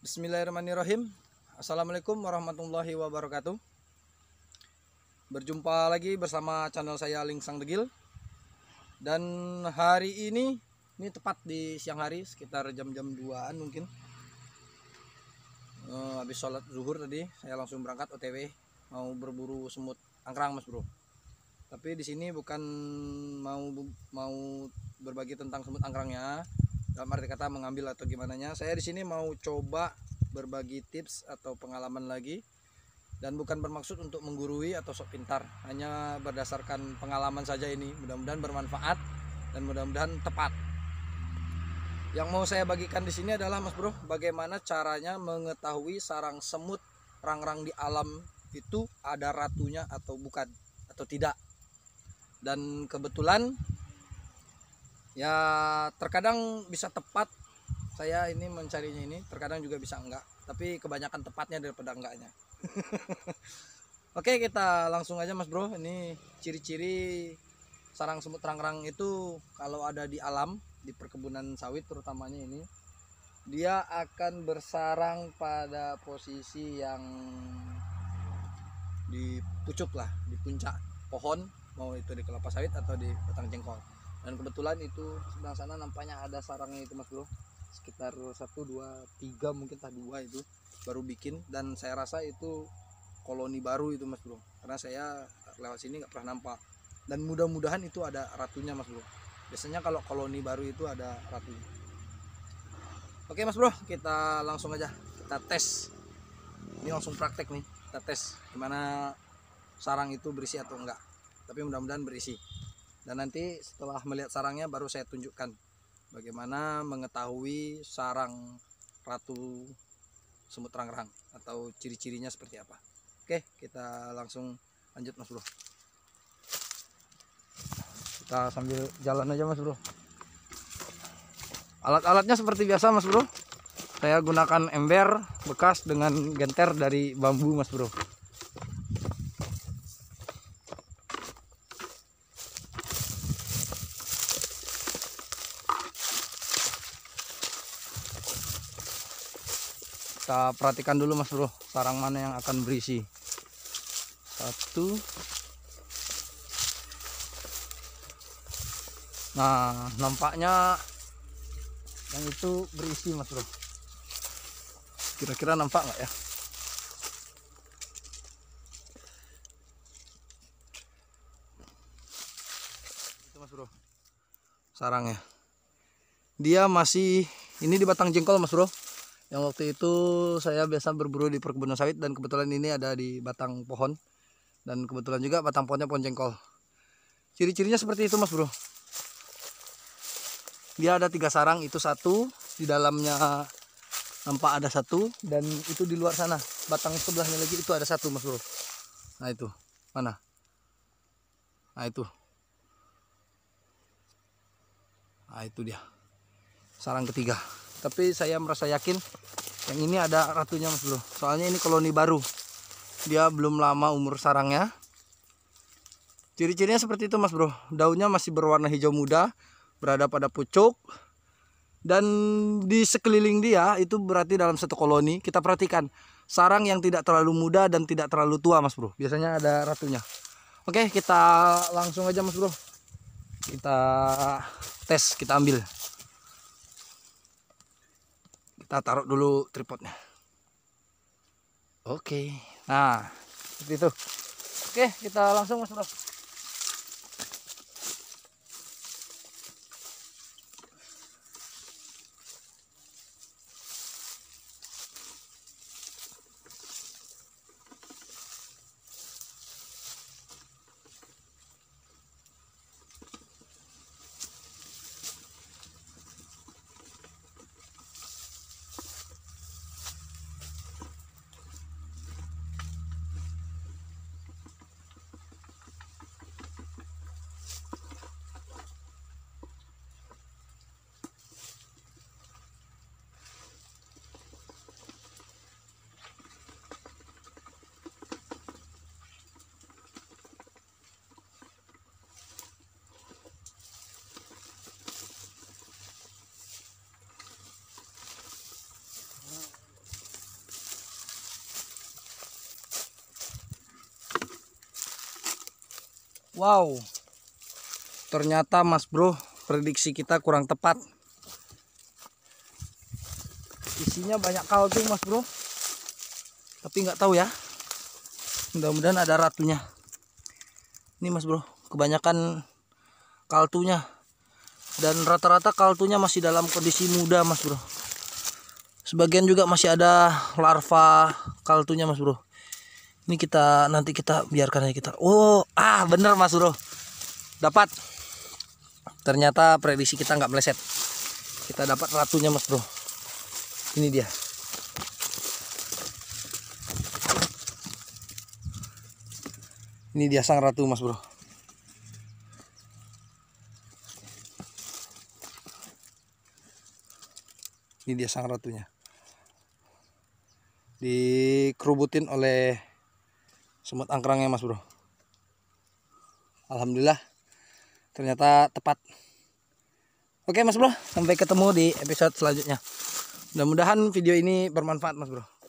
Bismillahirrahmanirrahim Assalamualaikum warahmatullahi wabarakatuh Berjumpa lagi bersama channel saya Ling Sang Degil Dan hari ini Ini tepat di siang hari Sekitar jam-jam 2an mungkin uh, Habis sholat zuhur tadi Saya langsung berangkat OTW Mau berburu semut angkrang mas bro Tapi di sini bukan mau mau berbagi tentang semut angkrangnya dalam arti kata mengambil atau gimana nya saya di sini mau coba berbagi tips atau pengalaman lagi dan bukan bermaksud untuk menggurui atau sok pintar hanya berdasarkan pengalaman saja ini mudah-mudahan bermanfaat dan mudah-mudahan tepat yang mau saya bagikan di sini adalah mas bro bagaimana caranya mengetahui sarang semut rang-rang di alam itu ada ratunya atau bukan atau tidak dan kebetulan ya terkadang bisa tepat saya ini mencarinya ini terkadang juga bisa enggak tapi kebanyakan tepatnya daripada enggaknya oke kita langsung aja mas bro ini ciri-ciri sarang semut rangrang itu kalau ada di alam di perkebunan sawit terutamanya ini dia akan bersarang pada posisi yang di pucuk lah di puncak pohon mau itu di kelapa sawit atau di batang jengkol dan kebetulan itu sebelah sana nampaknya ada sarangnya itu mas bro sekitar satu dua tiga mungkin tak dua itu baru bikin dan saya rasa itu koloni baru itu mas bro karena saya lewat sini nggak pernah nampak dan mudah-mudahan itu ada ratunya mas bro biasanya kalau koloni baru itu ada ratu oke mas bro kita langsung aja kita tes ini langsung praktek nih kita tes gimana sarang itu berisi atau enggak tapi mudah-mudahan berisi dan nanti setelah melihat sarangnya baru saya tunjukkan bagaimana mengetahui sarang ratu semut rang-rang atau ciri-cirinya seperti apa oke kita langsung lanjut mas bro kita sambil jalan aja mas bro alat-alatnya seperti biasa mas bro saya gunakan ember bekas dengan genter dari bambu mas bro kita perhatikan dulu mas bro sarang mana yang akan berisi satu nah nampaknya yang itu berisi mas bro kira-kira nampak nggak ya itu mas bro sarangnya dia masih ini di batang jengkol mas bro yang waktu itu saya biasa berburu di perkebunan sawit dan kebetulan ini ada di batang pohon dan kebetulan juga batang pohonnya pohon jengkol ciri-cirinya seperti itu mas bro dia ada tiga sarang itu satu di dalamnya nampak ada satu dan itu di luar sana batang sebelahnya lagi itu ada satu mas bro nah itu mana nah itu nah itu dia sarang ketiga tapi saya merasa yakin yang ini ada ratunya mas bro soalnya ini koloni baru dia belum lama umur sarangnya ciri-cirinya seperti itu mas bro daunnya masih berwarna hijau muda berada pada pucuk dan di sekeliling dia itu berarti dalam satu koloni kita perhatikan sarang yang tidak terlalu muda dan tidak terlalu tua mas bro biasanya ada ratunya oke kita langsung aja mas bro kita tes kita ambil kita taruh dulu tripodnya. Oke. Okay. Nah, seperti itu. Oke, okay, kita langsung Mas Wow. Ternyata Mas Bro, prediksi kita kurang tepat. Isinya banyak kaldu Mas Bro. Tapi nggak tahu ya. Mudah-mudahan ada ratunya. Ini Mas Bro, kebanyakan kaltunya. Dan rata-rata kaltunya masih dalam kondisi muda Mas Bro. Sebagian juga masih ada larva kaltunya Mas Bro ini kita nanti kita biarkan aja kita oh ah bener mas bro dapat ternyata prediksi kita nggak meleset kita dapat ratunya mas bro ini dia ini dia sang ratu mas bro ini dia sang ratunya dikerubutin oleh sumat angkrangnya mas bro Alhamdulillah ternyata tepat Oke mas bro sampai ketemu di episode selanjutnya mudah-mudahan video ini bermanfaat mas bro